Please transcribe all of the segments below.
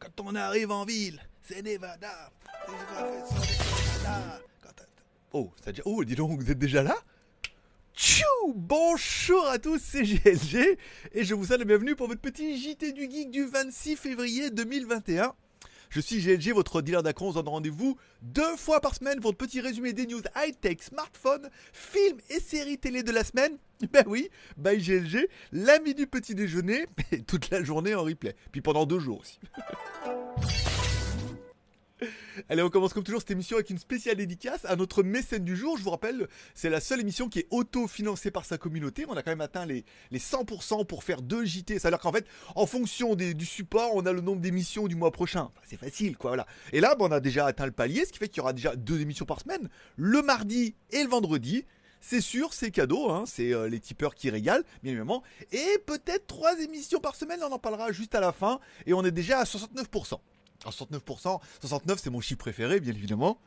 Quand on arrive en ville, c'est Nevada. Oh, oh, dis donc, vous êtes déjà là Tchou Bonjour à tous, c'est GLG et je vous souhaite la bienvenue pour votre petit JT du Geek du 26 février 2021. Je suis GLG, votre dealer d'acron. On rendez-vous deux fois par semaine Votre petit résumé des news high-tech, smartphone, films et séries télé de la semaine. Ben oui, bye GLG, l'ami du petit déjeuner, et toute la journée en replay. Puis pendant deux jours aussi. Allez, on commence comme toujours cette émission avec une spéciale dédicace à notre mécène du jour. Je vous rappelle, c'est la seule émission qui est auto-financée par sa communauté. On a quand même atteint les, les 100% pour faire deux JT. C'est-à-dire qu'en fait, en fonction du support, on a le nombre d'émissions du mois prochain. c'est facile, quoi, voilà. Et là, ben, on a déjà atteint le palier, ce qui fait qu'il y aura déjà deux émissions par semaine, le mardi et le vendredi. C'est sûr, c'est cadeau, hein, c'est euh, les tipeurs qui régalent, bien évidemment. Et peut-être trois émissions par semaine, on en parlera juste à la fin. Et on est déjà à 69%. 69%, 69 c'est mon chiffre préféré, bien évidemment.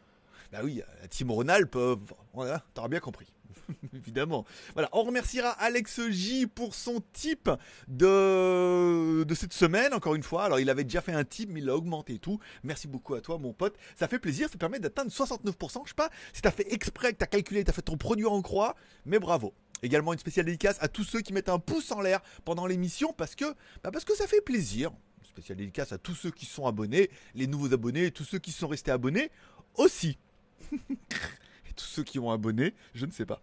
Bah oui, la euh, Ronald, peuvent. voilà, t'auras bien compris. Évidemment. Voilà, on remerciera Alex J pour son type de... de cette semaine, encore une fois. Alors, il avait déjà fait un type, mais il l'a augmenté et tout. Merci beaucoup à toi, mon pote. Ça fait plaisir, ça permet d'atteindre 69%. Je sais pas si t'as fait exprès, que t'as calculé, t'as fait ton produit en croix, mais bravo. Également une spéciale dédicace à tous ceux qui mettent un pouce en l'air pendant l'émission parce que, bah, parce que ça fait plaisir spéciale dédicace à tous ceux qui sont abonnés, les nouveaux abonnés, et tous ceux qui sont restés abonnés aussi. et tous ceux qui ont abonné, je ne sais pas.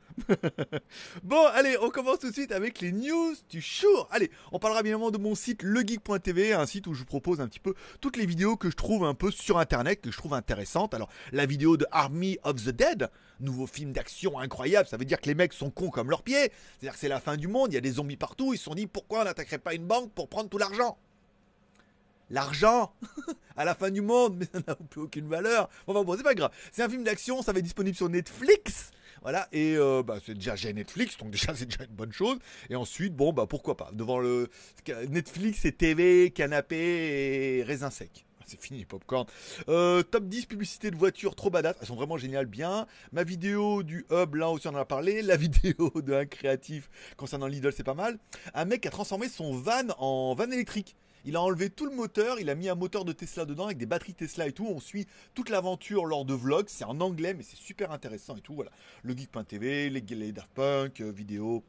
bon, allez, on commence tout de suite avec les news du jour. Allez, on parlera bien évidemment de mon site legeek.tv, un site où je vous propose un petit peu toutes les vidéos que je trouve un peu sur internet, que je trouve intéressantes. Alors, la vidéo de Army of the Dead, nouveau film d'action incroyable, ça veut dire que les mecs sont cons comme leurs pieds. C'est-à-dire que c'est la fin du monde, il y a des zombies partout, ils se sont dit pourquoi on n'attaquerait pas une banque pour prendre tout l'argent l'argent à la fin du monde, mais ça n'a plus aucune valeur. Enfin bon, c'est pas grave. C'est un film d'action, ça va être disponible sur Netflix. Voilà, et euh, bah, c'est déjà j'ai Netflix, donc déjà c'est déjà une bonne chose. Et ensuite, bon, bah pourquoi pas, devant le Netflix et TV, canapé et raisin sec ah, c'est fini les popcorn. Euh, top 10 publicités de voitures trop badass. Elles sont vraiment géniales, bien. Ma vidéo du hub, là aussi on en a parlé. La vidéo d'un créatif concernant Lidl, c'est pas mal. Un mec a transformé son van en van électrique. Il a enlevé tout le moteur, il a mis un moteur de Tesla dedans avec des batteries Tesla et tout. On suit toute l'aventure lors de vlogs. C'est en anglais, mais c'est super intéressant et tout. Voilà. Le Geek.tv, les, les Daft Punk, euh, vidéos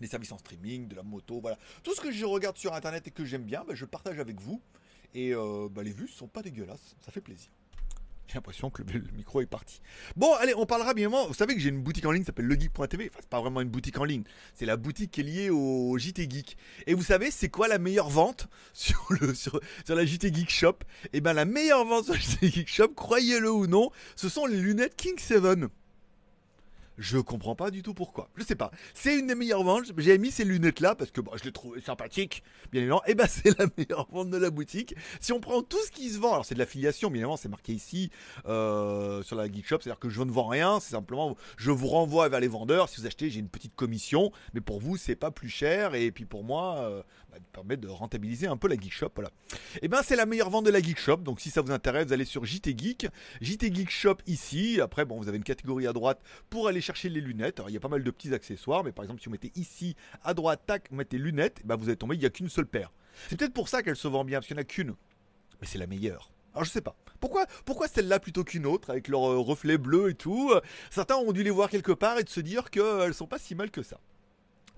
les services en streaming, de la moto, voilà. Tout ce que je regarde sur internet et que j'aime bien, bah, je partage avec vous. Et euh, bah, les vues sont pas dégueulasses, ça fait plaisir. J'ai l'impression que le, micro est parti. Bon, allez, on parlera bien Vous savez que j'ai une boutique en ligne qui s'appelle legeek.tv. Enfin, c'est pas vraiment une boutique en ligne. C'est la boutique qui est liée au JT Geek. Et vous savez, c'est quoi la meilleure vente sur, la JT Geek Shop Eh ben, la meilleure vente sur la JT Geek Shop, croyez-le ou non, ce sont les lunettes King 7. Je comprends pas du tout pourquoi. Je sais pas. C'est une des meilleures ventes. J'ai mis ces lunettes-là parce que bah, je les trouvais sympathiques, bien évidemment. Et eh bah, ben, c'est la meilleure vente de la boutique. Si on prend tout ce qui se vend, alors c'est de l'affiliation, bien évidemment, c'est marqué ici euh, sur la Geek Shop. C'est-à-dire que je ne vends rien. C'est simplement, je vous renvoie vers les vendeurs. Si vous achetez, j'ai une petite commission. Mais pour vous, c'est pas plus cher. Et puis pour moi, euh, bah, permet de rentabiliser un peu la Geek Shop. Voilà. Et eh ben c'est la meilleure vente de la Geek Shop. Donc si ça vous intéresse, vous allez sur JT Geek, JT Geek Shop ici. Après bon, vous avez une catégorie à droite pour aller chercher les lunettes. Alors il y a pas mal de petits accessoires, mais par exemple si vous mettez ici à droite, tac, vous mettez lunettes, eh ben, vous allez tomber, il n'y a qu'une seule paire. C'est peut-être pour ça qu'elle se vend bien, parce qu'il n'y en a qu'une. Mais c'est la meilleure. Alors je sais pas. Pourquoi, pourquoi celle-là plutôt qu'une autre, avec leurs euh, reflets bleus et tout euh, Certains ont dû les voir quelque part et de se dire qu'elles sont pas si mal que ça.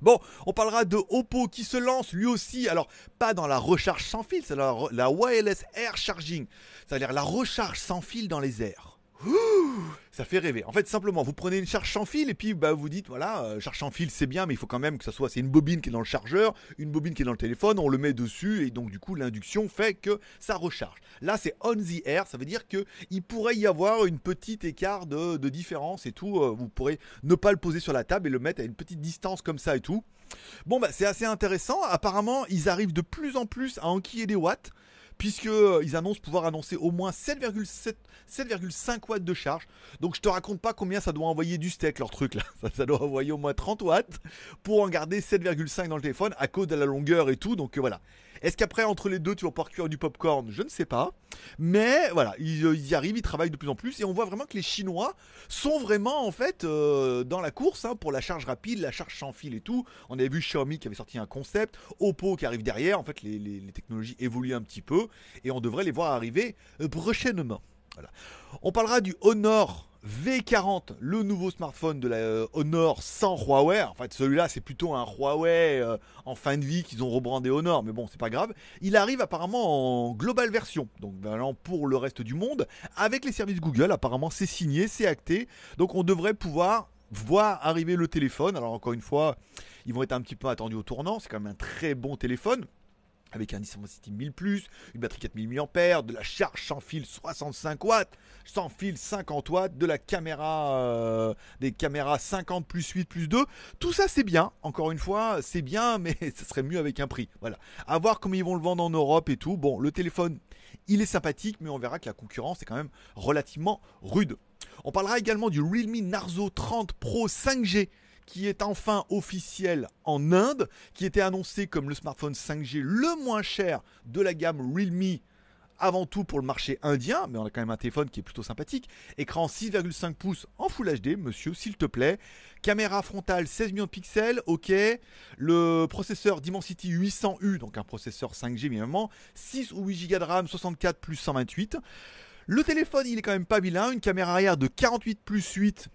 Bon, on parlera de Oppo qui se lance lui aussi, alors pas dans la recharge sans fil, c'est la, la wireless air charging, c'est-à-dire la recharge sans fil dans les airs ça fait rêver. En fait, simplement, vous prenez une charge sans fil et puis bah, vous dites voilà, euh, charge sans fil c'est bien, mais il faut quand même que ça soit c'est une bobine qui est dans le chargeur, une bobine qui est dans le téléphone, on le met dessus et donc du coup l'induction fait que ça recharge. Là, c'est on the air, ça veut dire que il pourrait y avoir une petite écart de, différence et tout. Euh, vous pourrez ne pas le poser sur la table et le mettre à une petite distance comme ça et tout. Bon, bah, c'est assez intéressant. Apparemment, ils arrivent de plus en plus à enquiller des watts puisqu'ils euh, annoncent pouvoir annoncer au moins 7,5 watts de charge. Donc je te raconte pas combien ça doit envoyer du steak leur truc là. Ça, doit envoyer au moins 30 watts pour en garder 7,5 dans le téléphone à cause de la longueur et tout. Donc euh, voilà. Est-ce qu'après, entre les deux, tu vas pouvoir cuire du popcorn Je ne sais pas. Mais voilà, euh, ils, y arrivent, ils travaillent de plus en plus. Et on voit vraiment que les Chinois sont vraiment, en fait, euh, dans la course hein, pour la charge rapide, la charge sans fil et tout. On avait vu Xiaomi qui avait sorti un concept, Oppo qui arrive derrière. En fait, les, technologies évoluent un petit peu. Et on devrait les voir arriver euh, prochainement. On parlera du Honor V40, le nouveau smartphone de la euh, Honor sans Huawei. En fait, celui-là, c'est plutôt un Huawei euh, en fin de vie qu'ils ont rebrandé Honor, mais bon, c'est pas grave. Il arrive apparemment en global version, donc valant pour le reste du monde, avec les services Google. Apparemment, c'est signé, c'est acté. Donc, on devrait pouvoir voir arriver le téléphone. Alors, encore une fois, ils vont être un petit peu attendus au tournant. C'est quand même un très bon téléphone avec un dispositif 1000 plus, une batterie 4000 mAh, de la charge sans fil 65 w sans fil 50 w de la caméra, euh, des caméras 50 plus 8 plus 2. Tout ça c'est bien, encore une fois, c'est bien, mais ça serait mieux avec un prix. Voilà. À voir comment ils vont le vendre en Europe et tout. Bon, le téléphone, il est sympathique, mais on verra que la concurrence est quand même relativement rude. On parlera également du Realme Narzo 30 Pro 5G qui est enfin officiel en Inde, qui était annoncé comme le smartphone 5G le moins cher de la gamme Realme avant tout pour le marché indien, mais on a quand même un téléphone qui est plutôt sympathique. Écran 6,5 pouces en Full HD, monsieur, s'il te plaît. Caméra frontale 16 millions de pixels, ok. Le processeur Dimensity 800U, donc un processeur 5G évidemment. 6 ou 8 Go de RAM, 64 plus 128. Le téléphone, il est quand même pas vilain. Une caméra arrière de 48 plus 8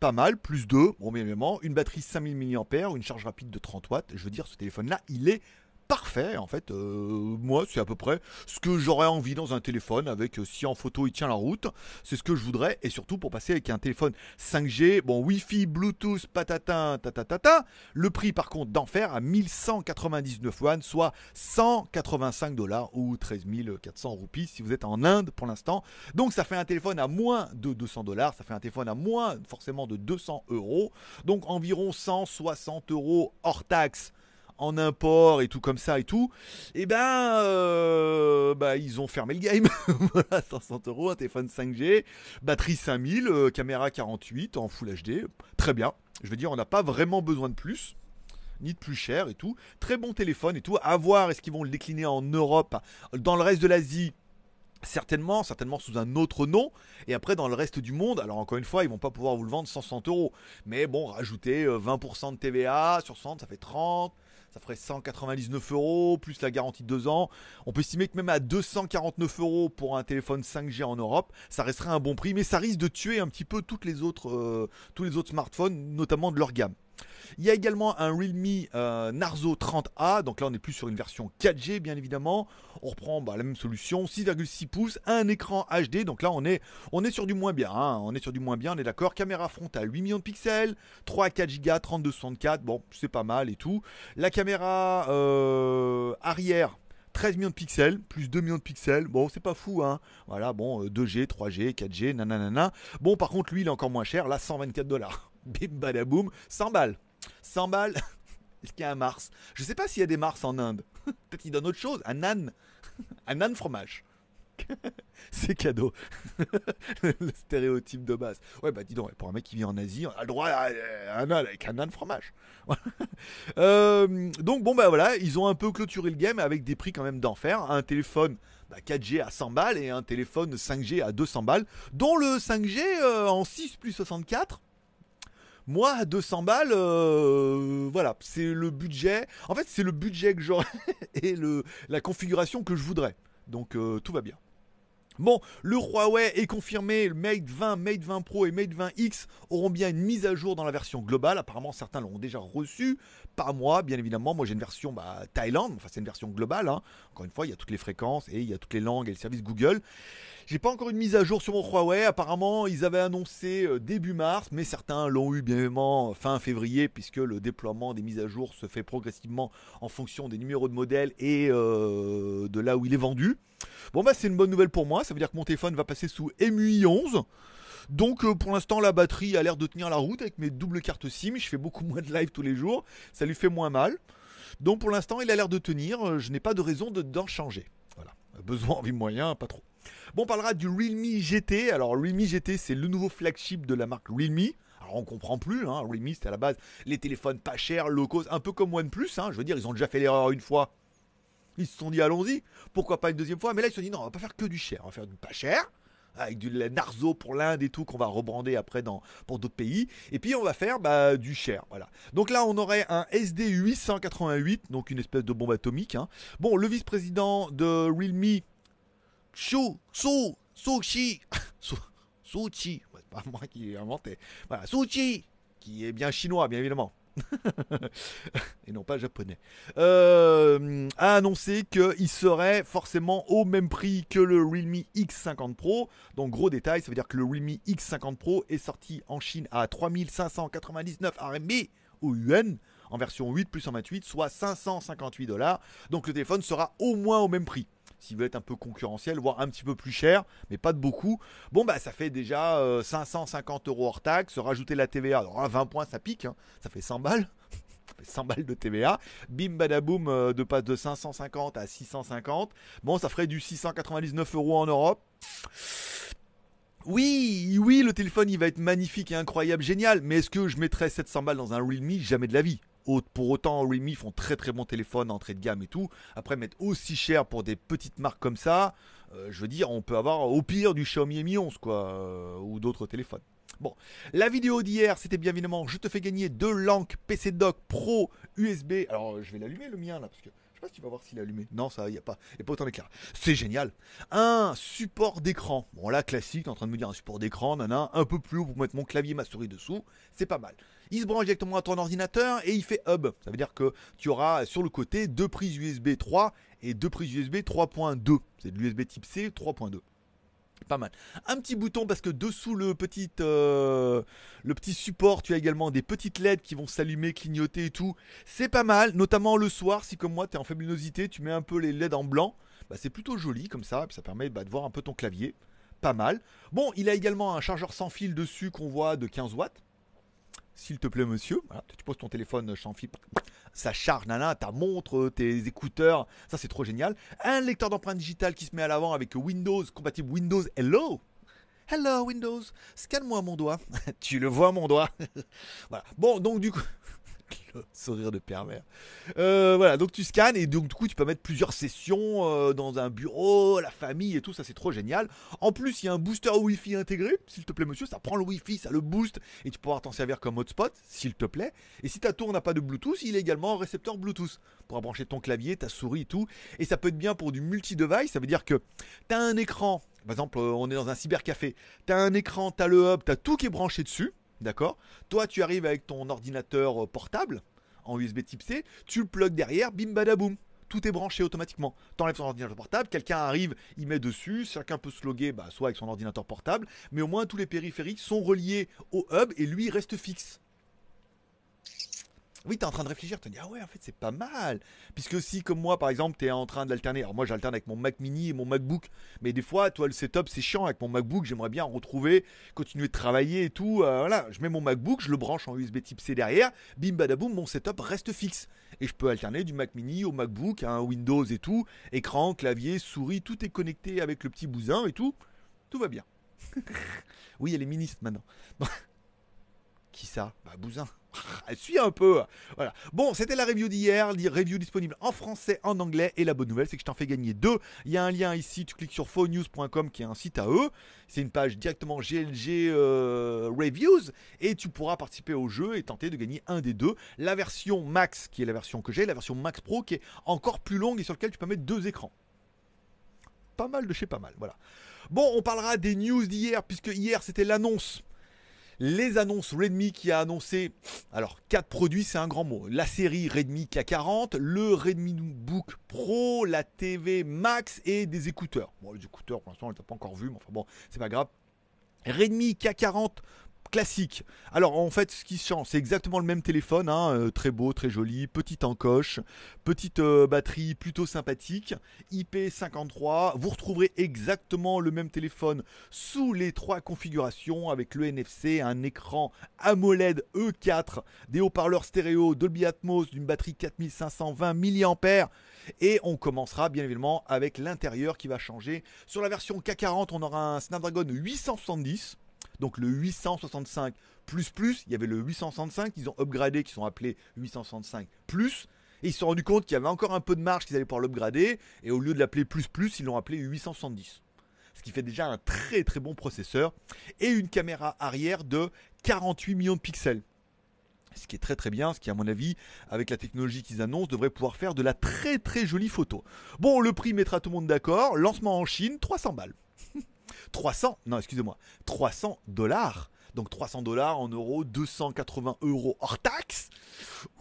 pas mal, plus 2, bon bien évidemment, une batterie 5000 mAh, une charge rapide de 30 watts. Je veux dire, ce téléphone-là, il est parfait. En fait, euh, moi, c'est à peu près ce que j'aurais envie dans un téléphone avec euh, si en photo il tient la route. C'est ce que je voudrais. Et surtout pour passer avec un téléphone 5G, bon, Wi-Fi, Bluetooth, patatin, tatatata. Le prix, par contre, d'enfer à 1199 yuan, soit 185 dollars ou 13 400 roupies si vous êtes en Inde pour l'instant. Donc, ça fait un téléphone à moins de 200 dollars. Ça fait un téléphone à moins, forcément, de 200 euros. Donc, environ 160 euros hors taxe en import et tout comme ça et tout, et eh ben euh, bah, ils ont fermé le game. voilà, 500 euros, un téléphone 5G, batterie 5000, euh, caméra 48 en Full HD, très bien. Je veux dire, on n'a pas vraiment besoin de plus ni de plus cher et tout. Très bon téléphone et tout. À voir, est-ce qu'ils vont le décliner en Europe, dans le reste de l'Asie, certainement, certainement sous un autre nom. Et après, dans le reste du monde, alors encore une fois, ils vont pas pouvoir vous le vendre 160 euros. Mais bon, rajouter 20% euh, de TVA sur 100, ça fait 30. Ça ferait 199 euros, plus la garantie de 2 ans. On peut estimer que même à 249 euros pour un téléphone 5G en Europe, ça resterait un bon prix, mais ça risque de tuer un petit peu toutes les euh, tous les autres smartphones, notamment de leur gamme. Il y a également un Realme euh, Narzo 30A, donc là on est plus sur une version 4G bien évidemment. On reprend bah, la même solution, 6,6 pouces, un écran HD, donc là on est, on est sur du moins bien, hein. on est sur du moins bien, on est d'accord. Caméra frontale 8 millions de pixels, 3 à 4 Go, 32 64, bon c'est pas mal et tout. La caméra euh, arrière 13 millions de pixels, plus 2 millions de pixels. Bon, c'est pas fou, hein. Voilà, bon, 2G, 3G, 4G, nanana. Bon, par contre, lui, il est encore moins cher, là, 124 dollars bim badaboum, 100 balles. 100 balles, est-ce qu'il y a un Mars Je ne sais pas s'il y a des Mars en Inde. Peut-être qu'ils donnent autre chose, un âne. Un âne fromage. C'est cadeau. le stéréotype de base. Ouais, bah dis donc, pour un mec qui vit en Asie, on a le droit à euh, un âne avec un âne fromage. Euh, donc bon, bah voilà, ils ont un peu clôturé le game avec des prix quand même d'enfer. Un téléphone 4G bah, à 100 balles et un téléphone 5G à 200 balles, dont le 5G euh, en 6 plus 64 moi, 200 balles, euh, voilà, c'est le budget. En fait, c'est le budget que j'aurais et le, la configuration que je voudrais. Donc, euh, tout va bien. Bon, le Huawei est confirmé, le Mate 20, Mate 20 Pro et Mate 20X auront bien une mise à jour dans la version globale. Apparemment, certains l'ont déjà reçu, pas moi, bien évidemment. Moi, j'ai une version bah, Thaïlande, enfin, c'est une version globale. Hein. Encore une fois, il y a toutes les fréquences et il y a toutes les langues et le service Google. J'ai pas encore une mise à jour sur mon Huawei. Apparemment, ils avaient annoncé euh, début mars, mais certains l'ont eu bien évidemment euh, fin février, puisque le déploiement des mises à jour se fait progressivement en fonction des numéros de modèle et euh, de là où il est vendu. Bon bah c'est une bonne nouvelle pour moi, ça veut dire que mon téléphone va passer sous MUI 11. Donc pour l'instant la batterie a l'air de tenir la route avec mes doubles cartes SIM, je fais beaucoup moins de live tous les jours, ça lui fait moins mal. Donc pour l'instant il a l'air de tenir, je n'ai pas de raison d'en changer. Voilà, besoin, envie, moyen, pas trop. Bon, on parlera du Realme GT. Alors, Realme GT, c'est le nouveau flagship de la marque Realme. Alors on comprend plus, hein. Realme c'était à la base les téléphones pas chers, low cost, un peu comme OnePlus, hein. je veux dire ils ont déjà fait l'erreur une fois, ils se sont dit allons-y, pourquoi pas une deuxième fois, mais là ils se sont dit non on va pas faire que du cher, on va faire du pas cher, avec du Narzo pour l'Inde et tout qu'on va rebrander après dans, pour d'autres pays. Et puis on va faire bah, du cher, voilà. Donc là on aurait un SD 888, donc une espèce de bombe atomique. Hein. Bon, le vice-président de Realme Chou, Su, Sushi, Sushi, pas moi qui l'ai inventé. Voilà, Sushi, qui est bien chinois, bien évidemment. et non pas japonais, euh, a annoncé qu'il serait forcément au même prix que le Realme X50 Pro. Donc gros détail, ça veut dire que le Realme X50 Pro est sorti en Chine à 3599 RMB ou yuan en version 8 plus 128, soit 558 dollars. Donc le téléphone sera au moins au même prix qui veut être un peu concurrentiel, voire un petit peu plus cher, mais pas de beaucoup. Bon, bah ça fait déjà 550 euh, euros hors taxe, rajouter la TVA. Alors 20 hein, points, ça pique, hein. ça fait 100 balles. 100 balles de TVA. Bim badaboum, euh, de passe de 550 à 650. Bon, ça ferait du 699 euros en Europe. Oui, oui, le téléphone il va être magnifique et incroyable, génial, mais est-ce que je mettrais 700 balles dans un Realme Jamais de la vie. Pour autant, Realme font très très bon téléphone, entrée de gamme et tout. Après, mettre aussi cher pour des petites marques comme ça, euh, je veux dire, on peut avoir au pire du Xiaomi Mi 11 quoi, euh, ou d'autres téléphones. Bon, la vidéo d'hier, c'était bien évidemment, je te fais gagner deux langues PC Doc Pro USB. Alors, euh, je vais l'allumer le mien là, parce que je sais pas si tu vas voir s'il est allumé. Non, ça, il n'y a pas, Et pas autant d'éclairs. C'est génial. Un support d'écran. Bon, là, classique, en train de me dire un support d'écran, nana, un peu plus haut pour mettre mon clavier ma souris dessous. C'est pas mal il se branche directement à ton ordinateur et il fait hub. Ça veut dire que tu auras sur le côté deux prises USB 3 et deux prises USB 3.2. C'est de l'USB type C 3.2. Pas mal. Un petit bouton parce que dessous le petit, euh, le petit support, tu as également des petites LED qui vont s'allumer, clignoter et tout. C'est pas mal, notamment le soir, si comme moi tu es en faible tu mets un peu les LED en blanc. Bah, c'est plutôt joli comme ça, ça permet bah, de voir un peu ton clavier. Pas mal. Bon, il a également un chargeur sans fil dessus qu'on voit de 15 watts. S'il te plaît, monsieur, tu poses ton téléphone, Chanfi, euh, ça charge, nana, ta montre, euh, tes écouteurs, ça c'est trop génial. Un lecteur d'empreintes digitales qui se met à l'avant avec euh, Windows, compatible Windows Hello. Hello Windows, scanne-moi mon doigt. tu le vois mon doigt. voilà. Bon, donc du coup, sourire de père Euh, voilà, donc tu scannes et donc du coup tu peux mettre plusieurs sessions euh, dans un bureau, la famille et tout, ça c'est trop génial. En plus, il y a un booster Wi-Fi intégré, s'il te plaît monsieur, ça prend le Wi-Fi, ça le booste et tu pourras t'en servir comme hotspot, s'il te plaît. Et si ta tour n'a pas de Bluetooth, il est également un récepteur Bluetooth pour brancher ton clavier, ta souris et tout. Et ça peut être bien pour du multi-device, ça veut dire que tu as un écran, par exemple euh, on est dans un cybercafé, tu as un écran, tu as le hub, tu as tout qui est branché dessus. D'accord Toi, tu arrives avec ton ordinateur euh, portable en USB type C, tu le plugues derrière, bim badaboum. Tout est branché automatiquement. T'enlèves ton ordinateur portable, quelqu'un arrive, il met dessus, chacun peut se loguer, bah, soit avec son ordinateur portable, mais au moins tous les périphériques sont reliés au hub et lui reste fixe oui, tu es en train de réfléchir, tu te dis, ah ouais, en fait, c'est pas mal. Puisque si, comme moi, par exemple, tu es en train d'alterner, alors moi, j'alterne avec mon Mac mini et mon MacBook, mais des fois, toi, le setup, c'est chiant avec mon MacBook, j'aimerais bien retrouver, continuer de travailler et tout. Euh, voilà, je mets mon MacBook, je le branche en USB type C derrière, bim badaboum, mon setup reste fixe. Et je peux alterner du Mac mini au MacBook, un Windows et tout, écran, clavier, souris, tout est connecté avec le petit bousin et tout. Tout va bien. oui, elle est ministre maintenant. Qui ça Bah, Bousin. elle suis un peu. Voilà. Bon, c'était la review d'hier, review disponible en français, en anglais. Et la bonne nouvelle, c'est que je t'en fais gagner deux. Il y a un lien ici, tu cliques sur phonews.com qui est un site à eux. C'est une page directement GLG euh, Reviews. Et tu pourras participer au jeu et tenter de gagner un des deux. La version Max, qui est la version que j'ai, la version Max Pro, qui est encore plus longue et sur laquelle tu peux mettre deux écrans pas mal de chez pas mal. Voilà. Bon, on parlera des news d'hier, puisque hier c'était l'annonce les annonces Redmi qui a annoncé, alors quatre produits c'est un grand mot, la série Redmi K40, le Redmi Book Pro, la TV Max et des écouteurs. Bon les écouteurs pour l'instant on les a pas encore vus mais enfin bon c'est pas grave. Redmi K40 classique. Alors en fait, ce qui change, c'est exactement le même téléphone, hein, euh, très beau, très joli, petite encoche, petite euh, batterie plutôt sympathique, IP53. Vous retrouverez exactement le même téléphone sous les trois configurations avec le NFC, un écran AMOLED E4, des haut-parleurs stéréo, Dolby Atmos, d'une batterie 4520 mAh. Et on commencera bien évidemment avec l'intérieur qui va changer. Sur la version K40, on aura un Snapdragon 870 donc le 865 plus plus, il y avait le 865 qu'ils ont upgradé, qui sont appelés 865 plus. Et ils se sont rendus compte qu'il y avait encore un peu de marge qu'ils allaient pouvoir l'upgrader. Et au lieu de l'appeler plus plus, ils l'ont appelé 870. Ce qui fait déjà un très très bon processeur. Et une caméra arrière de 48 millions de pixels ce qui est très très bien, ce qui à mon avis, avec la technologie qu'ils annoncent, devrait pouvoir faire de la très très jolie photo. Bon, le prix mettra tout le monde d'accord, lancement en Chine, 300 balles. 300, non, excusez-moi, 300 dollars. Donc 300 dollars en euros, 280 euros hors taxe.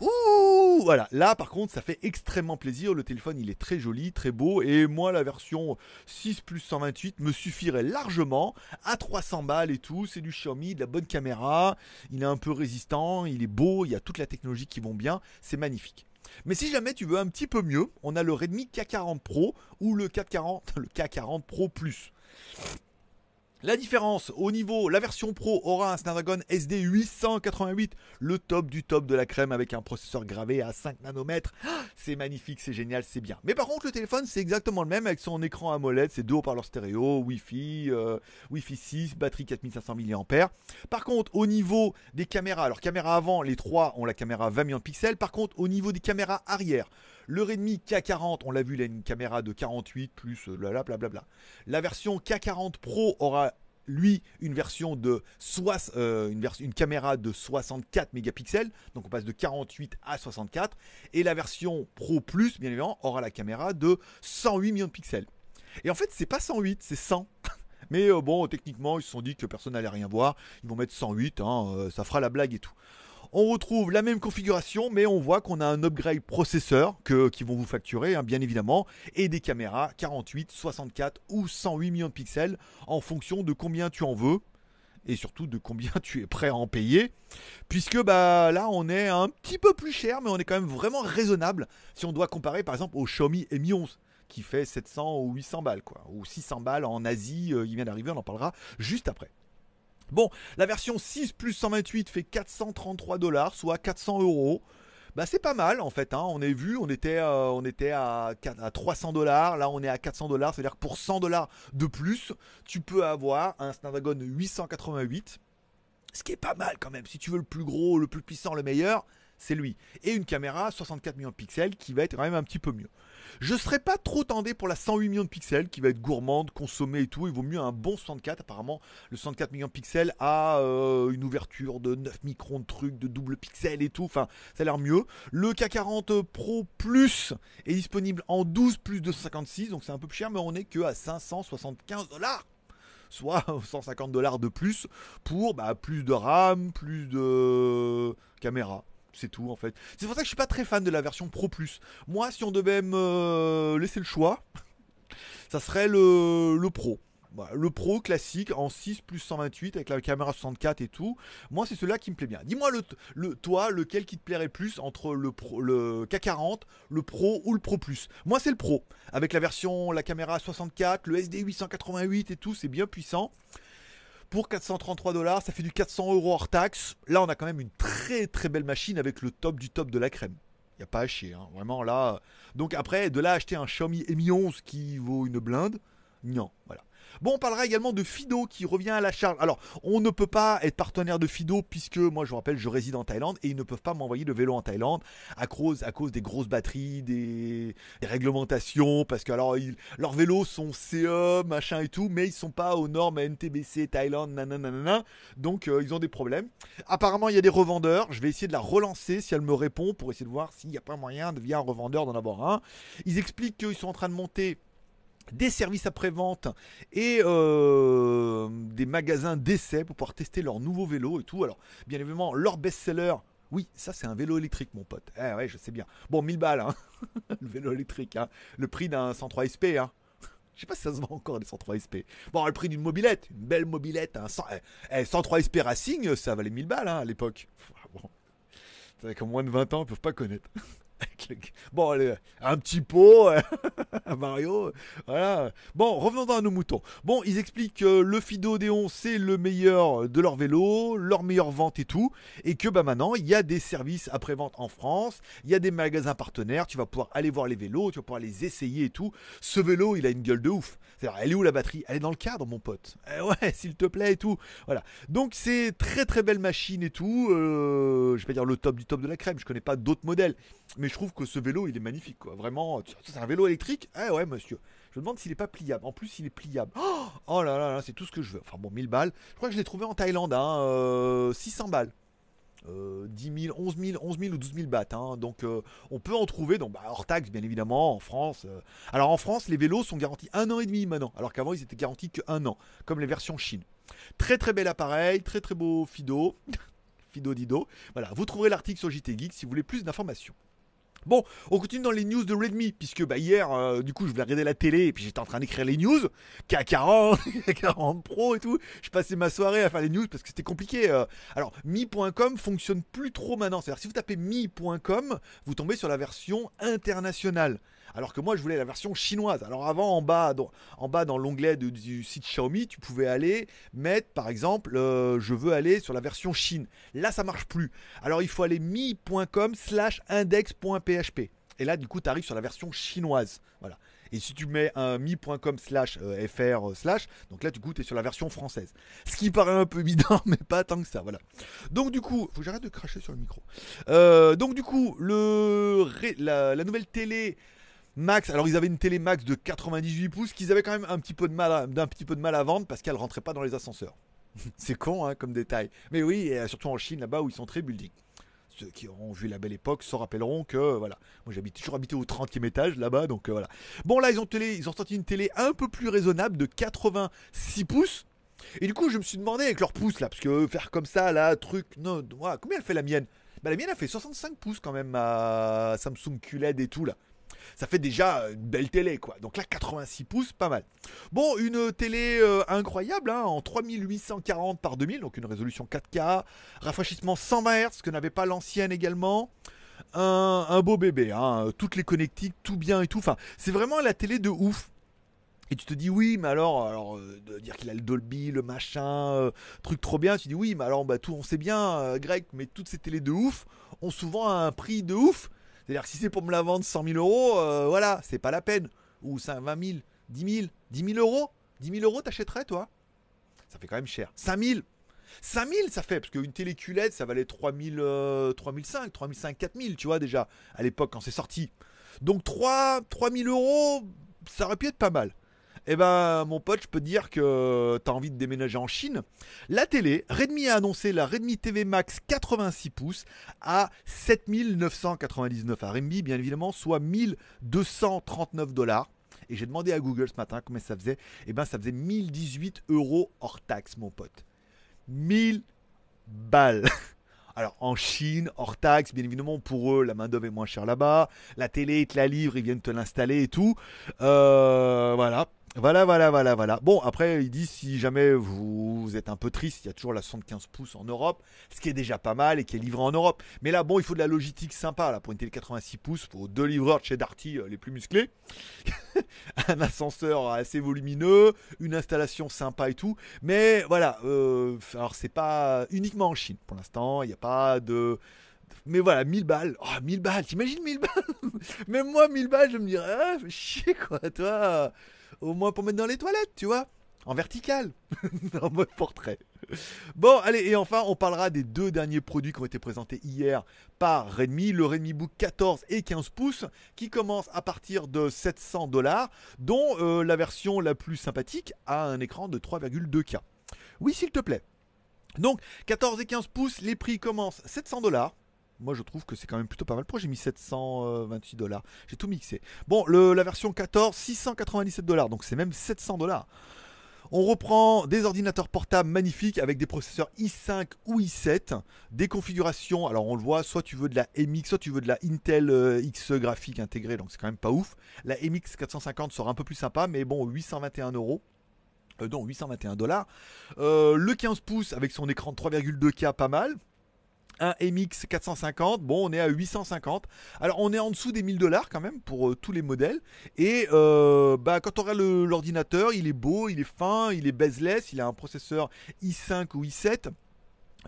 Ouh, voilà. Là, par contre, ça fait extrêmement plaisir. Le téléphone, il est très joli, très beau. Et moi, la version 6 plus 128 me suffirait largement à 300 balles et tout. C'est du Xiaomi, de la bonne caméra. Il est un peu résistant, il est beau. Il y a toute la technologie qui vont bien. C'est magnifique. Mais si jamais tu veux un petit peu mieux, on a le Redmi K40 Pro ou le K40, le K40 Pro Plus. La différence au niveau, la version pro aura un Snapdragon SD 888, le top du top de la crème avec un processeur gravé à 5 nanomètres. Ah, c'est magnifique, c'est génial, c'est bien. Mais par contre, le téléphone, c'est exactement le même avec son écran AMOLED, ses deux haut-parleurs stéréo, Wi-Fi, euh, Wi-Fi 6, batterie 4500 mAh. Par contre, au niveau des caméras, alors caméra avant, les trois ont la caméra 20 millions de pixels. Par contre, au niveau des caméras arrière, le Redmi K40, on l'a vu, il a une caméra de 48 plus blablabla. Euh, la version K40 Pro aura lui une version de 60 euh, une, caméra de 64 mégapixels, donc on passe de 48 à 64, et la version Pro Plus, bien évidemment, aura la caméra de 108 millions de pixels. Et en fait, c'est pas 108, c'est 100. Mais euh, bon, techniquement, ils se sont dit que personne n'allait rien voir. Ils vont mettre 108, hein, ça fera la blague et tout. On retrouve la même configuration, mais on voit qu'on a un upgrade processeur que, qui vont vous facturer, hein, bien évidemment, et des caméras 48, 64 ou 108 millions de pixels en fonction de combien tu en veux et surtout de combien tu es prêt à en payer. Puisque bah, là, on est un petit peu plus cher, mais on est quand même vraiment raisonnable si on doit comparer par exemple au Xiaomi Mi 11 qui fait 700 ou 800 balles, quoi, ou 600 balles en Asie, euh, il vient d'arriver, on en parlera juste après. Bon, la version 6 plus 128 fait 433 dollars, soit 400 euros. Bah c'est pas mal en fait. Hein. On est vu, on était, euh, on était à, à 300 dollars. Là, on est à 400 dollars. C'est-à-dire que pour 100 dollars de plus, tu peux avoir un Snapdragon 888. Ce qui est pas mal quand même. Si tu veux le plus gros, le plus puissant, le meilleur, c'est lui. Et une caméra 64 millions de pixels qui va être quand même un petit peu mieux. Je ne serais pas trop tendé pour la 108 millions de pixels qui va être gourmande, consommée et tout. Il vaut mieux un bon 64. Apparemment, le 64 millions de pixels a euh, une ouverture de 9 microns de trucs, de double pixel et tout. Enfin, ça a l'air mieux. Le K40 Pro Plus est disponible en 12 plus 256, donc c'est un peu plus cher, mais on n'est que à 575 dollars soit 150 dollars de plus pour bah, plus de RAM, plus de caméra c'est tout en fait. C'est pour ça que je suis pas très fan de la version Pro Plus. Moi, si on devait me euh, laisser le choix, ça serait le, le Pro. Le Pro classique en 6 plus 128 avec la caméra 64 et tout. Moi, c'est celui-là qui me plaît bien. Dis-moi, le, toi, lequel qui te plairait plus entre le, pro, le K40, le Pro ou le Pro Plus Moi, c'est le Pro. Avec la version, la caméra 64, le SD 888 et tout, c'est bien puissant. Pour 433 dollars, ça fait du 400 euros hors taxe. Là, on a quand même une très très belle machine avec le top du top de la crème. Il n'y a pas à chier, hein. vraiment là. Euh, donc après, de là acheter un Xiaomi Mi 11 qui vaut une blinde, non, voilà. Bon, on parlera également de Fido qui revient à la charge. Alors, on ne peut pas être partenaire de Fido puisque moi, je vous rappelle, je réside en Thaïlande et ils ne peuvent pas m'envoyer de vélo en Thaïlande à cause, à cause des grosses batteries, des, réglementations, parce que alors leurs vélos sont CE, machin et tout, mais ils ne sont pas aux normes NTBC Thaïlande, nanana. Donc euh, ils ont des problèmes. Apparemment, il y a des revendeurs. Je vais essayer de la relancer si elle me répond pour essayer de voir s'il n'y a pas moyen de via un revendeur d'en avoir un. Ils expliquent qu'ils sont en train de monter des services après-vente et euh, des magasins d'essai pour pouvoir tester leur nouveau vélo et tout. Alors, bien évidemment, leur best-seller, oui, ça c'est un vélo électrique, mon pote. Eh ouais, je sais bien. Bon, 1000 balles, hein. le vélo électrique, hein. le prix d'un 103 SP. Hein. Je sais pas si ça se vend encore des 103 SP. Bon, le prix d'une mobilette, une belle mobilette. Hein. 103 SP Racing, ça valait 1000 balles hein, à l'époque. Bon. C'est qu'en moins de 20 ans, ils peuvent pas connaître. Bon, un petit pot, euh, Mario. Voilà. Bon, revenons dans nos moutons. Bon, ils expliquent que le Fidodéon, c'est le meilleur de leur vélo, leur meilleure vente et tout. Et que bah, maintenant, il y a des services après-vente en France. Il y a des magasins partenaires. Tu vas pouvoir aller voir les vélos, tu vas pouvoir les essayer et tout. Ce vélo, il a une gueule de ouf. C'est-à-dire, elle est où la batterie Elle est dans le cadre, mon pote. Eh ouais, s'il te plaît et tout. Voilà. Donc, c'est très très belle machine et tout. Euh, je vais pas dire le top du top de la crème. Je connais pas d'autres modèles. Mais mais je trouve que ce vélo, il est magnifique, quoi. Vraiment, c'est un vélo électrique Eh ouais, monsieur. Je me demande s'il n'est pas pliable. En plus, il est pliable. Oh, oh là là, c'est tout ce que je veux. Enfin bon, 1000 balles. Je crois que je l'ai trouvé en Thaïlande, 600 hein. euh, balles. 10 000, 11 000, 11 000 ou 12 000 bahts. Hein. Donc euh, on peut en trouver, donc, bah, hors taxe bien évidemment, en France. Euh. Alors en France, les vélos sont garantis un an et demi maintenant, alors qu'avant ils étaient garantis que un an, comme les versions Chine. Très très bel appareil, très très beau Fido, Fido Dido. Voilà, vous trouverez l'article sur JT Geek si vous voulez plus d'informations. Bon, on continue dans les news de Redmi, puisque bah, hier, euh, du coup, je voulais regarder la télé et puis j'étais en train d'écrire les news. K40, K40 Pro et tout. Je passais ma soirée à faire les news parce que c'était compliqué. Euh. Alors, mi.com fonctionne plus trop maintenant. C'est-à-dire, si vous tapez mi.com, vous tombez sur la version internationale alors que moi je voulais la version chinoise. Alors avant en bas dans, en bas dans l'onglet du site Xiaomi, tu pouvais aller mettre par exemple euh, je veux aller sur la version Chine. Là ça marche plus. Alors il faut aller mi.com/index.php. Et là, du coup, tu arrives sur la version chinoise. Voilà. Et si tu mets un mi.com slash euh, fr euh, slash, donc là, du coup, tu es sur la version française. Ce qui paraît un peu évident, mais pas tant que ça. Voilà. Donc, du coup, faut que j'arrête de cracher sur le micro. donc, du coup, le, la nouvelle télé Max, alors ils avaient une télé Max de 98 pouces qu'ils avaient quand même un petit peu de mal à, d'un petit peu de mal à vendre parce qu'elle rentrait pas dans les ascenseurs. c'est con hein, comme détail. Mais oui, euh, surtout en Chine là-bas où ils sont très building. Ceux qui auront vu la belle époque se rappelleront que euh, voilà, moi j'habite toujours habité au 30e étage là-bas donc euh, voilà. Bon là ils ont télé, ils ont sorti une télé un peu plus raisonnable de 86 pouces. Et du coup, je me suis demandé avec leurs pouces là parce que faire comme ça là, truc non, voilà, combien elle fait la mienne bah, la mienne a fait 65 pouces quand même à Samsung QLED et tout là ça fait déjà euh, une belle télé, quoi. Donc là, 86 pouces, pas mal. Bon, une euh, télé euh, incroyable, hein, en 3840 par 2000, donc une résolution 4K, rafraîchissement 120 Hz, que n'avait pas l'ancienne également. Un, un, beau bébé, hein, toutes les connectiques, tout bien et tout. Enfin, c'est vraiment la télé de ouf. Et tu te dis oui, mais alors, alors dire qu'il a le Dolby, le machin, truc trop bien, tu dis oui, mais alors bah tout, on sait bien, grec, mais toutes ces télés de ouf ont souvent un prix de ouf. C'est-à-dire que si c'est pour me la vendre 100 000 euros, euh, voilà, c'est pas la peine. Ou 20 000, 10 000, 10 000 euros 10 000 euros, t'achèterais, toi Ça fait quand même cher. 5 000 5 000, ça fait, parce qu'une télé culette, ça valait 3 000, 3 500, 3 500, 4 000, tu vois, déjà, à l'époque, quand c'est sorti. Donc 3, 3 000 euros, ça aurait pu être pas mal eh ben mon pote, je peux te dire que t'as envie de déménager en Chine. La télé, Redmi a annoncé la Redmi TV Max 86 pouces à 7999 RMB, bien évidemment, soit 1239 dollars. Et j'ai demandé à Google ce matin combien ça faisait. Eh ben ça faisait 1018 euros hors taxe, mon pote. 1000 balles. Alors en Chine, hors taxe, bien évidemment, pour eux, la main-d'œuvre est moins chère là-bas. La télé, ils te la livrent, ils viennent te l'installer et tout. Euh, voilà. Voilà, voilà, voilà, voilà. Bon, après, il dit si jamais vous êtes un peu triste, il y a toujours la 75 pouces en Europe, ce qui est déjà pas mal et qui est livré en Europe. Mais là, bon, il faut de la logistique sympa. Là, pour une télé 86 pouces, pour deux livreurs de chez Darty euh, les plus musclés, un ascenseur assez volumineux, une installation sympa et tout. Mais voilà, euh, alors c'est pas uniquement en Chine pour l'instant, il n'y a pas de. Mais voilà, 1000 balles. Oh, 1000 balles, t'imagines 1000 balles Même moi, 1000 balles, je me dirais, ah, chier quoi, toi au moins pour mettre dans les toilettes, tu vois en vertical, en mode portrait. Bon, allez, et enfin, on parlera des deux derniers produits qui ont été présentés hier par Redmi, le Redmi Book 14 et 15 pouces, qui commence à partir de 700 dollars, dont euh, la version la plus sympathique a un écran de 3,2K. Oui, s'il te plaît. Donc, 14 et 15 pouces, les prix commencent 700 dollars moi je trouve que c'est quand même plutôt pas mal. Pourquoi j'ai mis 728 euh, dollars J'ai tout mixé. Bon, la version 14, 697 dollars, donc c'est même 700 dollars. On reprend des ordinateurs portables magnifiques avec des processeurs i5 ou i7, des configurations, alors on le voit, soit tu veux de la MX, soit tu veux de la Intel euh, X graphique intégrée, donc c'est quand même pas ouf. La MX 450 sera un peu plus sympa, mais bon, 821 euros. 821 euh, dollars. le 15 pouces avec son écran 3,2K, pas mal un MX 450, bon on est à 850. Alors on est en dessous des 1000 dollars quand même pour euh, tous les modèles. Et euh, bah, quand on regarde l'ordinateur, il est beau, il est fin, il est bezeless, il a un processeur i5 ou i7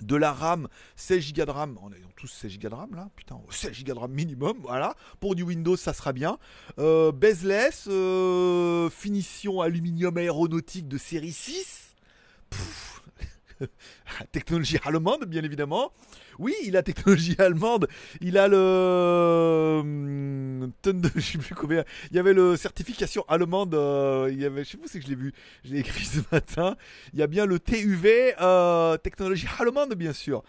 de la RAM, 16 Go de RAM, on a tous 16 Go de RAM là, putain, 16 Go de RAM minimum, voilà, pour du Windows ça sera bien. Euh, bezeless, euh, finition aluminium aéronautique de série 6, Pfff. technologie allemande, bien évidemment. Oui, il a technologie allemande. Il a le. Hmm, je ne sais plus combien. Il y avait le certification allemande. Je euh, il y avait... Je sais pas où c'est que je l'ai vu. Je l'ai écrit ce matin. Il y a bien le TUV, euh, technologie allemande, bien sûr.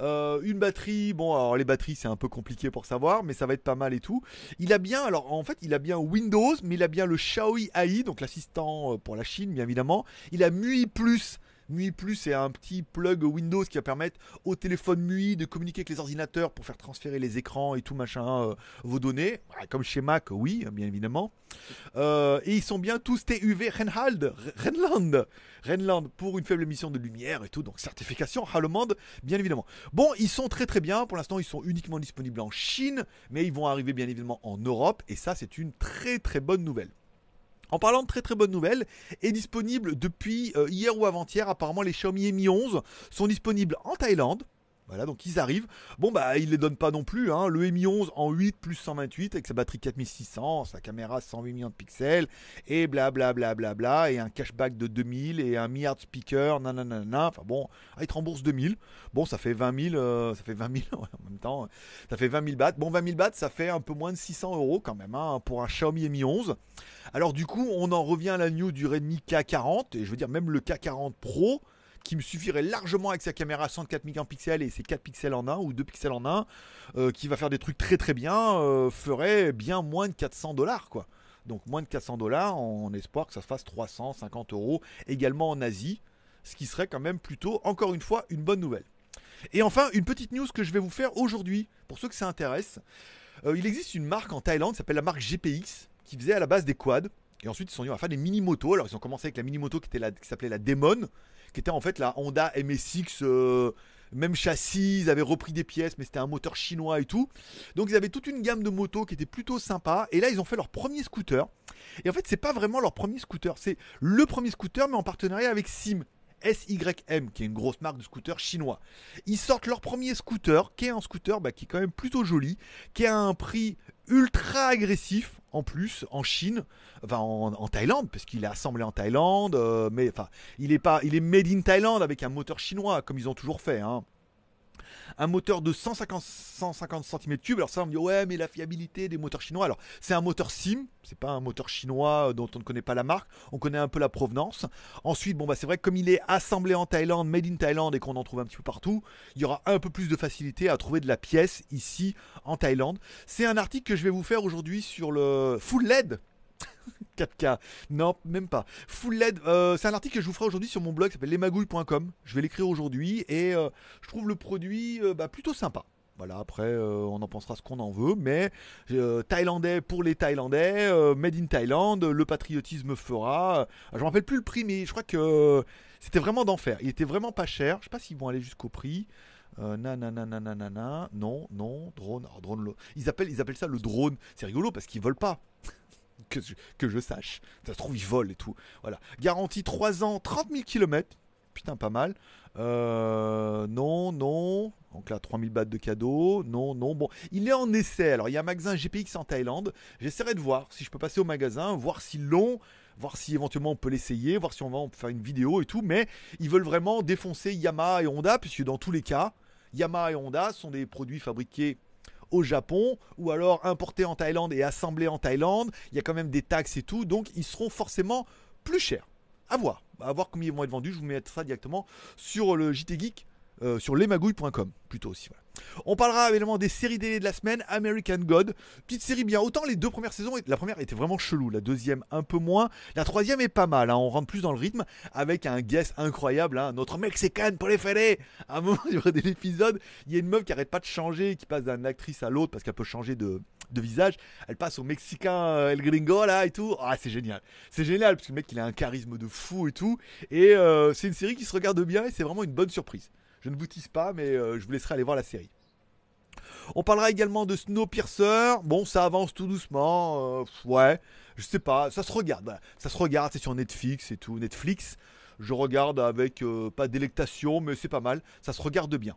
Euh, une batterie. Bon, alors les batteries, c'est un peu compliqué pour savoir, mais ça va être pas mal et tout. Il a bien. Alors en fait, il a bien Windows, mais il a bien le Xiaomi AI, donc l'assistant pour la Chine, bien évidemment. Il a MUI Plus MUI Plus est un petit plug Windows qui va permettre au téléphone MUI de communiquer avec les ordinateurs pour faire transférer les écrans et tout machin, euh, vos données. Comme chez Mac, oui, bien évidemment. Euh, et ils sont bien tous TUV Renhald, Renland, Renland pour une faible émission de lumière et tout, donc certification allemande, ah, bien évidemment. Bon, ils sont très très bien. Pour l'instant, ils sont uniquement disponibles en Chine, mais ils vont arriver bien évidemment en Europe et ça, c'est une très très bonne nouvelle. En parlant de très très bonnes nouvelles, est disponible depuis euh, hier ou avant-hier, apparemment les Xiaomi Mi 11 sont disponibles en Thaïlande, voilà, donc ils arrivent. Bon, bah, ils les donnent pas non plus. Hein. Le Mi 11 en 8 plus 128 avec sa batterie 4600, sa caméra 108 millions de pixels, et blablabla, et un cashback de 2000 et un milliard de speakers, Enfin bon, ah, il te rembourse 2000. Bon, ça fait 20 000, euh, ça fait 20 000 en même temps, ça fait 20 000 bahts. Bon, 20 000 bahts, ça fait un peu moins de 600 euros quand même hein, pour un Xiaomi Mi 11. Alors, du coup, on en revient à la news du Redmi K40, et je veux dire, même le K40 Pro qui me suffirait largement avec sa caméra 104 mégapixels et ses 4 pixels en 1 ou 2 pixels en 1, euh, qui va faire des trucs très très bien, euh, ferait bien moins de 400 dollars quoi. Donc moins de 400 dollars en espoir que ça se fasse 350 euros également en Asie, ce qui serait quand même plutôt encore une fois une bonne nouvelle. Et enfin, une petite news que je vais vous faire aujourd'hui, pour ceux que ça intéresse. Euh, il existe une marque en Thaïlande qui s'appelle la marque GPX, qui faisait à la base des quads. Et ensuite, ils sont venus à faire des mini-motos. Alors, ils ont commencé avec la mini-moto qui, qui s'appelait la Demon, qui était en fait la Honda MSX. Euh, même châssis, ils avaient repris des pièces, mais c'était un moteur chinois et tout. Donc ils avaient toute une gamme de motos qui était plutôt sympa. Et là, ils ont fait leur premier scooter. Et en fait, c'est pas vraiment leur premier scooter, c'est le premier scooter, mais en partenariat avec Sim. SYM, qui est une grosse marque de scooters chinois. Ils sortent leur premier scooter, qui est un scooter bah, qui est quand même plutôt joli, qui a un prix ultra agressif en plus en Chine, enfin en, Thaïlande, parce qu'il est assemblé en Thaïlande, euh, mais enfin, il est pas, il est made in Thaïlande avec un moteur chinois, comme ils ont toujours fait. Hein un moteur de 150, cm3. Alors ça, on me dit, ouais, mais la fiabilité des moteurs chinois. Alors, c'est un moteur SIM, c'est pas un moteur chinois euh, dont on ne connaît pas la marque, on connaît un peu la provenance. Ensuite, bon, bah, c'est vrai que comme il est assemblé en Thaïlande, made in Thaïlande et qu'on en trouve un petit peu partout, il y aura un peu plus de facilité à trouver de la pièce ici en Thaïlande. C'est un article que je vais vous faire aujourd'hui sur le full LED 4K. Non, même pas. Full LED, euh, c'est un article que je vous ferai aujourd'hui sur mon blog, s'appelle lesmagouilles.com. Je vais l'écrire aujourd'hui et euh, je trouve le produit euh, bah, plutôt sympa. Voilà, après, on en pensera ce qu'on en veut, mais thaïlandais pour les Thaïlandais, made in Thaïlande, le patriotisme fera. je me rappelle plus le prix, mais je crois que c'était vraiment d'enfer. Il était vraiment pas cher. Je sais pas s'ils vont aller jusqu'au prix. na na na. non, non, drone. drone, ils appellent, ils appellent ça le drone. C'est rigolo parce qu'ils volent pas que, je, sache. Ça se trouve, il vole et tout. Voilà. Garantie 3 ans, 30 000 km. Putain, pas mal. Euh, non, non. Donc là, 3000 bahts de cadeau. Non, non. Bon, il est en essai. Alors, il y a un magasin GPX en Thaïlande. J'essaierai de voir si je peux passer au magasin, voir si l'ont, voir si éventuellement on peut l'essayer, voir si on va faire une vidéo et tout, mais ils veulent vraiment défoncer Yamaha et Honda, puisque dans tous les cas, Yamaha et Honda sont des produits fabriqués au Japon ou alors importé en Thaïlande et assemblés en Thaïlande. Il y a quand même des taxes et tout, donc ils seront forcément plus chers. À voir, bah, à voir comment ils vont être vendus. Je vous mettrai ça directement sur le JT Geek, euh, sur lesmagouilles.com plutôt aussi. On parlera évidemment des séries délais de la semaine, American God, petite série bien. Autant les deux premières saisons, la première était vraiment chelou, la deuxième un peu moins, la troisième est pas mal, hein, on rentre plus dans le rythme avec un guest incroyable, hein, notre Mexican pour les À un moment il y des épisodes, il y a une meuf qui arrête pas de changer, qui passe d'une actrice à l'autre parce qu'elle peut changer de, visage, elle passe au Mexicain euh, El Gringo là et tout. Ah, c'est génial. C'est génial parce que le mec il a un charisme de fou et tout. Et euh, c'est une série qui se regarde bien et c'est vraiment une bonne surprise. Je ne vous tisse pas, mais euh, je vous laisserai aller voir la série. On parlera également de Snowpiercer. Bon, ça avance tout doucement. Euh, ouais, je sais pas. Ça se regarde. Ça se regarde. C'est sur Netflix et tout. Netflix. Je regarde avec euh, pas délectation, mais c'est pas mal. Ça se regarde bien.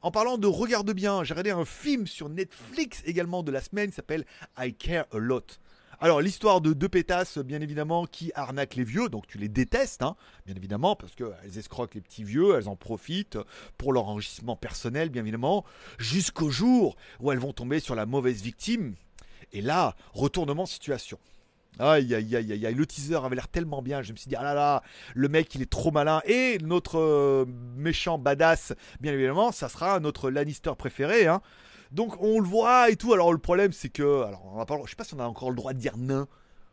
En parlant de regarde bien, j'ai regardé un film sur Netflix également de la semaine Il s'appelle I Care a Lot. Alors, l'histoire de deux pétasses, bien évidemment, qui arnaquent les vieux, donc tu les détestes, hein, bien évidemment, parce qu'elles escroquent les petits vieux, elles en profitent pour leur enrichissement personnel, bien évidemment, jusqu'au jour où elles vont tomber sur la mauvaise victime. Et là, retournement de situation. Aïe, aïe, aïe, aïe, aïe, le teaser avait l'air tellement bien. Je me suis dit, ah là là, le mec, il est trop malin. Et notre euh, méchant badass, bien évidemment, ça sera notre Lannister préféré. Hein. Donc on le voit et tout. Alors le problème c'est que, alors on ne je sais pas si on a encore le droit de dire nain.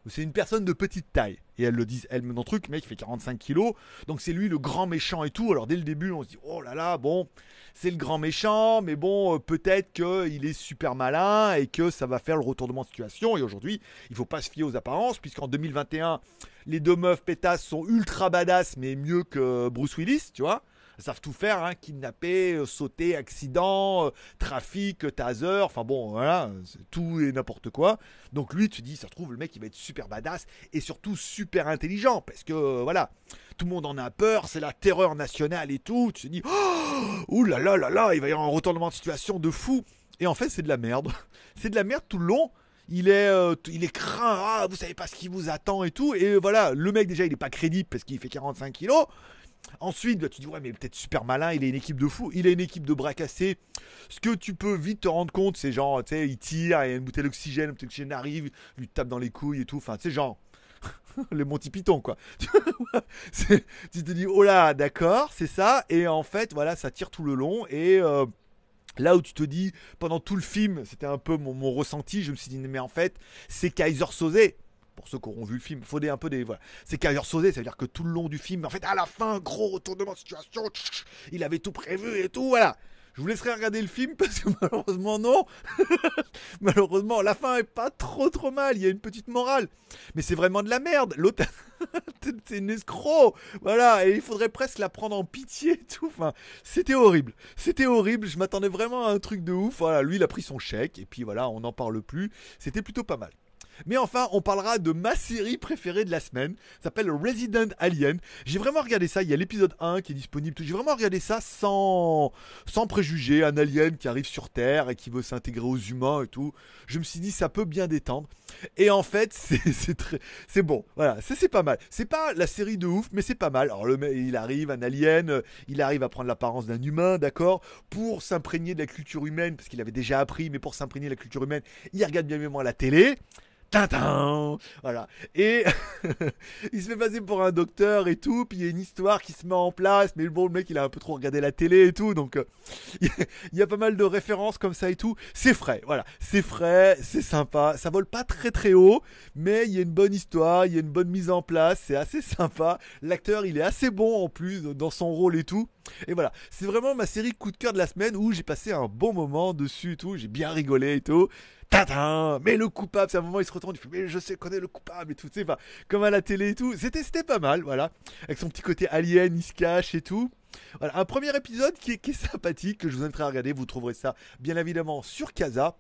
C'est une personne de petite taille. Et elle le disent, elle me dans le truc, mec, il fait 45 kilos. Donc c'est lui le grand méchant et tout. Alors dès le début, on se dit, oh là là, bon, c'est le grand méchant, mais bon, euh, peut-être qu'il est super malin et que ça va faire le retournement de situation. Et aujourd'hui, il faut pas se fier aux apparences, puisqu'en 2021, les deux meufs pétasses sont ultra badass, mais mieux que Bruce Willis, tu vois savent tout faire, hein. kidnapper, euh, sauter, accident, euh, trafic, euh, taser, enfin bon, voilà, tout et n'importe quoi. Donc lui, tu dis, ça se trouve, le mec, il va être super badass et surtout super intelligent, parce que voilà, tout le monde en a peur, c'est la terreur nationale et tout. Tu te dis, oh, là là là là, il va y avoir un retournement de situation de fou. Et en fait, c'est de la merde. C'est de la merde tout le long il est, il est craint, ah, vous savez pas ce qui vous attend et tout. Et voilà, le mec déjà, il est pas crédible parce qu'il fait 45 kilos. Ensuite, bah, tu dis, ouais, mais peut-être super malin, il a une équipe de fou, il a une équipe de bras cassés. Ce que tu peux vite te rendre compte, c'est genre, tu sais, il tire, il y a une bouteille d'oxygène, une bouteille arrive, lui tape dans les couilles et tout. Enfin, tu sais, genre, le Monty Python, quoi. tu te dis, oh là, d'accord, c'est ça. Et en fait, voilà, ça tire tout le long. Et. Euh, là où tu te dis, pendant tout le film, c'était un peu mon, mon, ressenti, je me suis dit, mais en fait, c'est Kaiser Sosé pour ceux qui auront vu le film, faudrait un peu des. Voilà. C'est carrière saudé, cest à dire que tout le long du film, en fait, à la fin, gros retournement de situation, il avait tout prévu et tout, voilà. Je vous laisserai regarder le film parce que malheureusement non. malheureusement, la fin est pas trop trop mal, il y a une petite morale. Mais c'est vraiment de la merde. L'autre c'est une escroc. Voilà, et il faudrait presque la prendre en pitié et tout. Enfin, c'était horrible. C'était horrible, je m'attendais vraiment à un truc de ouf. Voilà, lui il a pris son chèque et puis voilà, on n'en parle plus. C'était plutôt pas mal. Mais enfin, on parlera de ma série préférée de la semaine. Ça s'appelle Resident Alien. J'ai vraiment regardé ça. Il y a l'épisode 1 qui est disponible. J'ai vraiment regardé ça sans, sans préjugés. Un alien qui arrive sur Terre et qui veut s'intégrer aux humains et tout. Je me suis dit, ça peut bien détendre. Et en fait, c'est très, c'est bon. Voilà. C'est pas mal. C'est pas la série de ouf, mais c'est pas mal. Alors, le, il arrive, un alien, euh, il arrive à prendre l'apparence d'un humain, d'accord, pour s'imprégner de la culture humaine, parce qu'il avait déjà appris, mais pour s'imprégner de la culture humaine, il regarde bien évidemment la télé. Tintin Voilà. Et il se fait passer pour un docteur et tout, puis il y a une histoire qui se met en place, mais bon, le mec, il a un peu trop regardé la télé et tout, donc euh, il y, a pas mal de références comme ça et tout. C'est frais, voilà. C'est frais, c'est sympa. Ça vole pas très très haut, mais il y a une bonne histoire, il y a une bonne mise en place, c'est assez sympa. L'acteur, il est assez bon en plus dans son rôle et tout. Et voilà, c'est vraiment ma série coup de cœur de la semaine où j'ai passé un bon moment dessus et tout, j'ai bien rigolé et tout mais le coupable, c'est un moment il se retourne, il fait mais je sais connais le coupable et tout, tu sais, comme à la télé et tout. C'était c'était pas mal, voilà, avec son petit côté alien, il se cache et tout. Voilà, un premier épisode qui est, sympathique, que je vous inviterai à regarder, vous trouverez ça bien évidemment sur Casa.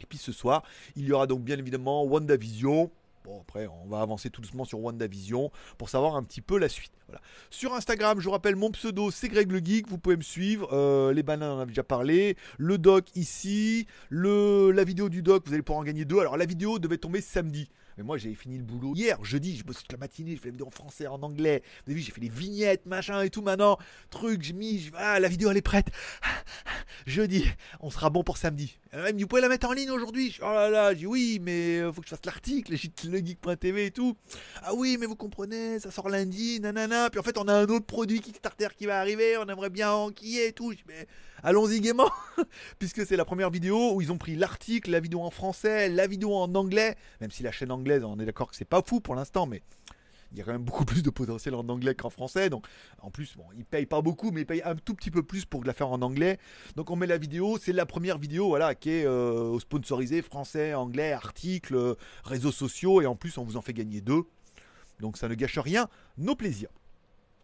Et puis ce soir, il y aura donc bien évidemment WandaVision. Bon, après, on va avancer tout doucement sur WandaVision pour savoir un petit peu la suite. Voilà. Sur Instagram, je vous rappelle, mon pseudo, c'est Greg le Geek. Vous pouvez me suivre. Euh, les bananes, on en a déjà parlé. Le doc ici. Le, la vidéo du doc, vous allez pouvoir en gagner deux. Alors, la vidéo devait tomber samedi. Mais moi, j'avais fini le boulot hier, jeudi, je bosse toute la matinée, je fais le vidéo en français, en anglais. Vous j'ai fait les vignettes, machin et tout maintenant. Truc, je mis, je... ah, la vidéo elle est prête. jeudi, on sera bon pour samedi. Elle vous pouvez la mettre en ligne aujourd'hui Oh là là, je dis oui, mais euh, faut que je fasse l'article, geek.tv et tout. Ah oui, mais vous comprenez, ça sort lundi, nanana. Puis en fait, on a un autre produit Kickstarter qui va arriver, on aimerait bien en et tout. mais allons-y gaiement, puisque c'est la première vidéo où ils ont pris l'article, la vidéo en français, la vidéo en anglais, même si la chaîne anglaise, on est d'accord que c'est pas fou pour l'instant, mais il y a quand même beaucoup plus de potentiel en anglais qu'en français. Donc, en plus, bon, ils payent pas beaucoup, mais ils payent un tout petit peu plus pour la faire en anglais. Donc, on met la vidéo. C'est la première vidéo, voilà, qui est euh, sponsorisée français, anglais, articles, réseaux sociaux, et en plus, on vous en fait gagner deux. Donc, ça ne gâche rien, nos plaisirs.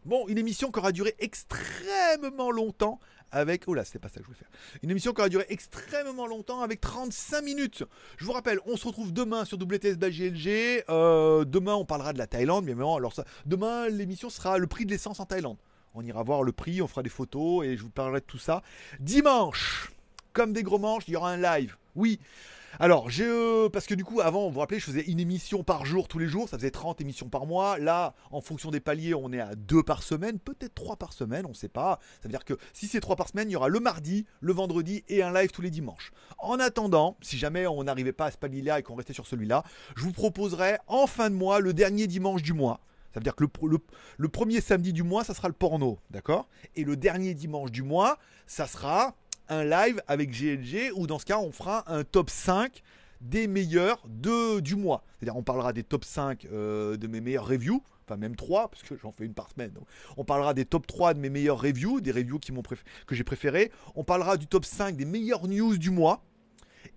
Bon, une émission qui aura duré extrêmement longtemps avec. Oh là, c'était pas ça que je voulais faire. Une émission qui aura duré extrêmement longtemps avec 35 minutes. Je vous rappelle, on se retrouve demain sur WTS euh, demain, on parlera de la Thaïlande, mais bon Alors, ça, demain, l'émission sera le prix de l'essence en Thaïlande. On ira voir le prix, on fera des photos et je vous parlerai de tout ça. Dimanche, comme des gros manches, il y aura un live. Oui. Alors, euh, parce que du coup, avant, vous vous rappelez, je faisais une émission par jour tous les jours, ça faisait 30 émissions par mois. Là, en fonction des paliers, on est à 2 par semaine, peut-être 3 par semaine, on ne sait pas. Ça veut dire que si c'est 3 par semaine, il y aura le mardi, le vendredi et un live tous les dimanches. En attendant, si jamais on n'arrivait pas à ce palier-là et qu'on restait sur celui-là, je vous proposerai en fin de mois, le dernier dimanche du mois. Ça veut dire que le premier samedi du mois, ça sera le porno, d'accord Et le dernier dimanche du mois, ça sera un live avec GLG où dans ce cas on fera un top 5 des meilleurs de, du mois. C'est-à-dire on parlera des top 5 euh, de mes meilleurs reviews, enfin même 3 parce que j'en fais une par semaine. On parlera des top 3 de mes meilleurs reviews, des reviews qui que j'ai préférés. On parlera du top 5 des meilleures news du mois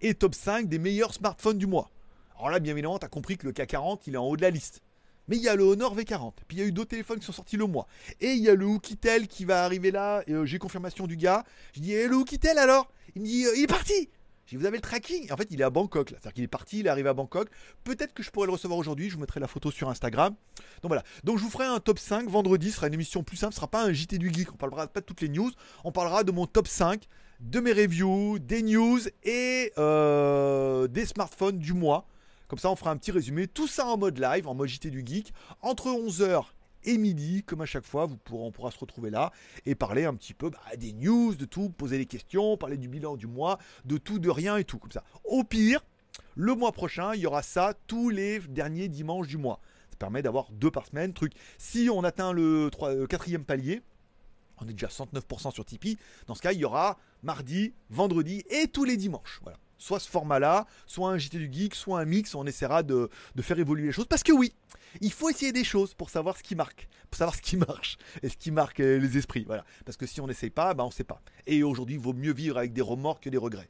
et top 5 des meilleurs smartphones du mois. Alors là bien évidemment, tu as compris que le K40, il est en haut de la liste. Mais il y a le Honor V40. Puis il y a eu d'autres téléphones qui sont sortis le mois. Et il y a le Oukitel qui va arriver là. Euh, j'ai confirmation du gars. Je dis, eh, le Hookitel alors Il me dit, euh, il est parti Je dis « vous avez le tracking. en fait, il est à Bangkok. là. C'est-à-dire qu'il est parti, il est arrivé à Bangkok. Peut-être que je pourrais le recevoir aujourd'hui. Je vous mettrai la photo sur Instagram. Donc voilà. Donc je vous ferai un top 5 vendredi. Ce sera une émission plus simple. Ce ne sera pas un JT du Geek. On parlera pas de toutes les news. On parlera de mon top 5, de mes reviews, des news et euh, des smartphones du mois. Comme ça, on fera un petit résumé. Tout ça en mode live, en mode JT du Geek, entre 11h et midi, comme à chaque fois, vous on pourra se retrouver là et parler un petit peu bah, des news, de tout, poser des questions, parler du bilan du mois, de tout, de rien et tout, comme ça. Au pire, le mois prochain, il y aura ça tous les derniers dimanches du mois. Ça permet d'avoir deux par semaine, truc. Si on atteint le euh, quatrième palier, on est déjà à 69% sur Tipeee, dans ce cas, il y aura mardi, vendredi et tous les dimanches. Voilà soit ce format-là, soit un JT du geek, soit un mix, on essaiera de, faire évoluer les choses. Parce que oui, il faut essayer des choses pour savoir ce qui marque, pour savoir ce qui marche et ce qui marque les esprits. Voilà. Parce que si on n'essaye pas, ben, on ne sait pas. Et aujourd'hui, il vaut mieux vivre avec des remords que des regrets.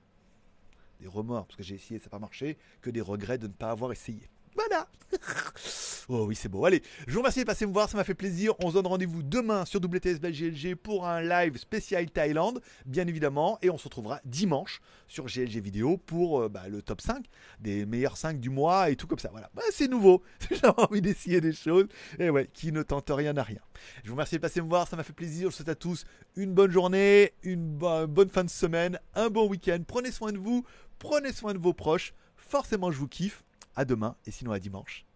Des remords, parce que j'ai essayé, ça n'a pas marché, que des regrets de ne pas avoir essayé. Voilà Oh oui, c'est beau. Allez, je vous remercie de passer me voir, ça m'a fait plaisir. On se donne rendez-vous demain sur WTS GLG pour un live spécial Thaïlande, bien évidemment. Et on se retrouvera dimanche sur GLG Vidéo pour euh, bah, le top 5 des meilleurs 5 du mois et tout comme ça. Voilà, bah, c'est nouveau. J'ai envie d'essayer des choses. Et ouais, qui ne tente rien à rien. Je vous remercie de passer me voir, ça m'a fait plaisir. Je souhaite à tous une bonne journée, une bonne fin de semaine, un bon week-end. Prenez soin de vous, prenez soin de vos proches. Forcément, je vous kiffe. À demain et sinon à dimanche.